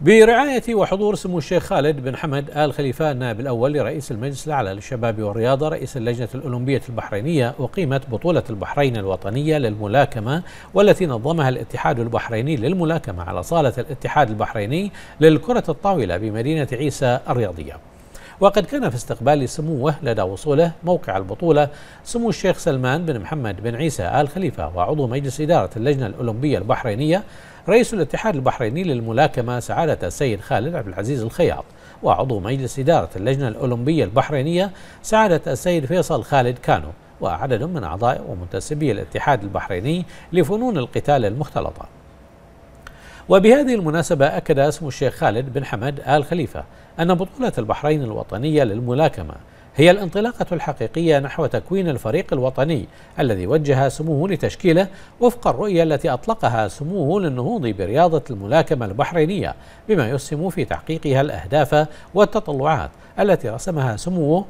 برعاية وحضور سمو الشيخ خالد بن حمد آل خليفة النائب الأول لرئيس المجلس الأعلى للشباب والرياضة رئيس اللجنة الأولمبية البحرينية أقيمت بطولة البحرين الوطنية للملاكمة والتي نظمها الاتحاد البحريني للملاكمة على صالة الاتحاد البحريني للكرة الطاولة بمدينة عيسى الرياضية وقد كان في استقبال سموه لدى وصوله موقع البطولة سمو الشيخ سلمان بن محمد بن عيسى آل خليفة وعضو مجلس إدارة اللجنة الأولمبية البحرينية رئيس الاتحاد البحريني للملاكمة سعادة السيد خالد عبد العزيز الخياط وعضو مجلس إدارة اللجنة الأولمبية البحرينية سعادة السيد فيصل خالد كانو وعدد من أعضاء ومنتسبي الاتحاد البحريني لفنون القتال المختلطة وبهذه المناسبة أكد اسم الشيخ خالد بن حمد آل خليفة أن بطولة البحرين الوطنية للملاكمة هي الانطلاقة الحقيقية نحو تكوين الفريق الوطني الذي وجه سموه لتشكيله وفق الرؤية التي أطلقها سموه للنهوض برياضة الملاكمة البحرينية بما يسهم في تحقيقها الأهداف والتطلعات التي رسمها سموه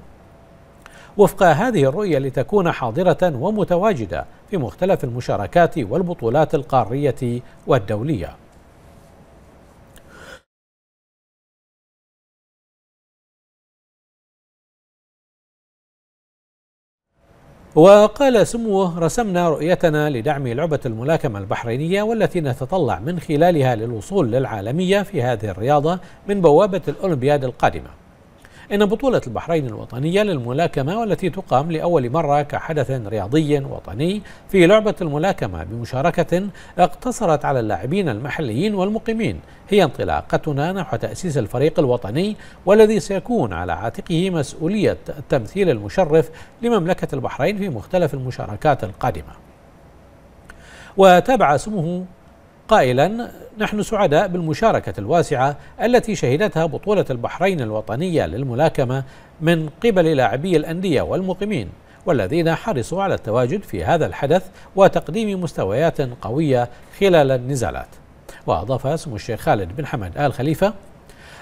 وفق هذه الرؤية لتكون حاضرة ومتواجدة في مختلف المشاركات والبطولات القارية والدولية وقال سموه رسمنا رؤيتنا لدعم لعبة الملاكمة البحرينية والتي نتطلع من خلالها للوصول للعالمية في هذه الرياضة من بوابة الأولمبياد القادمة إن بطولة البحرين الوطنية للملاكمة والتي تقام لأول مرة كحدث رياضي وطني في لعبة الملاكمة بمشاركة اقتصرت على اللاعبين المحليين والمقيمين هي انطلاقتنا نحو تأسيس الفريق الوطني والذي سيكون على عاتقه مسؤولية التمثيل المشرف لمملكة البحرين في مختلف المشاركات القادمة وتابع سمو قائلا نحن سعداء بالمشاركة الواسعة التي شهدتها بطولة البحرين الوطنية للملاكمة من قبل لاعبي الأندية والمقيمين والذين حرصوا على التواجد في هذا الحدث وتقديم مستويات قوية خلال النزالات وأضاف اسم الشيخ خالد بن حمد آل خليفة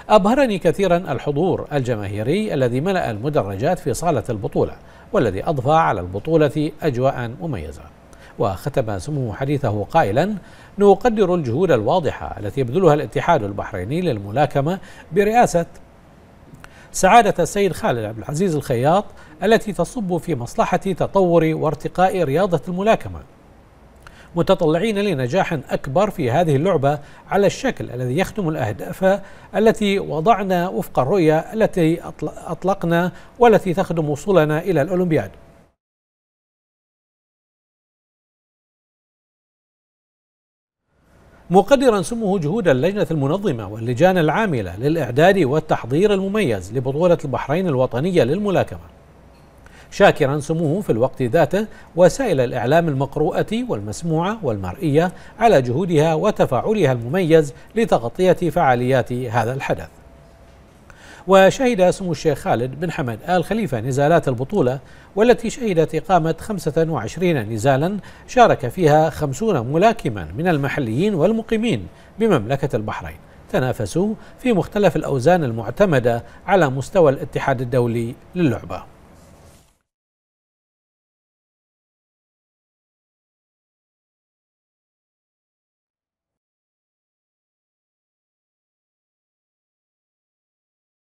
أبهرني كثيرا الحضور الجماهيري الذي ملأ المدرجات في صالة البطولة والذي أضفى على البطولة أجواء مميزة وختم سمو حديثه قائلا نقدر الجهود الواضحة التي يبذلها الاتحاد البحريني للملاكمة برئاسة سعادة السيد خالد عبد العزيز الخياط التي تصب في مصلحة تطور وارتقاء رياضة الملاكمة متطلعين لنجاح أكبر في هذه اللعبة على الشكل الذي يخدم الأهداف التي وضعنا وفق الرؤية التي أطلقنا والتي تخدم وصولنا إلى الأولمبياد مقدرا سمه جهود اللجنة المنظمة واللجان العاملة للإعداد والتحضير المميز لبطولة البحرين الوطنية للملاكمة شاكرا سموه في الوقت ذاته وسائل الإعلام المقروءة والمسموعة والمرئية على جهودها وتفاعلها المميز لتغطية فعاليات هذا الحدث وشهد سمو الشيخ خالد بن حمد آل خليفة نزالات البطولة والتي شهدت إقامة 25 نزالا شارك فيها 50 ملاكما من المحليين والمقيمين بمملكة البحرين تنافسوا في مختلف الأوزان المعتمدة على مستوى الاتحاد الدولي للعبة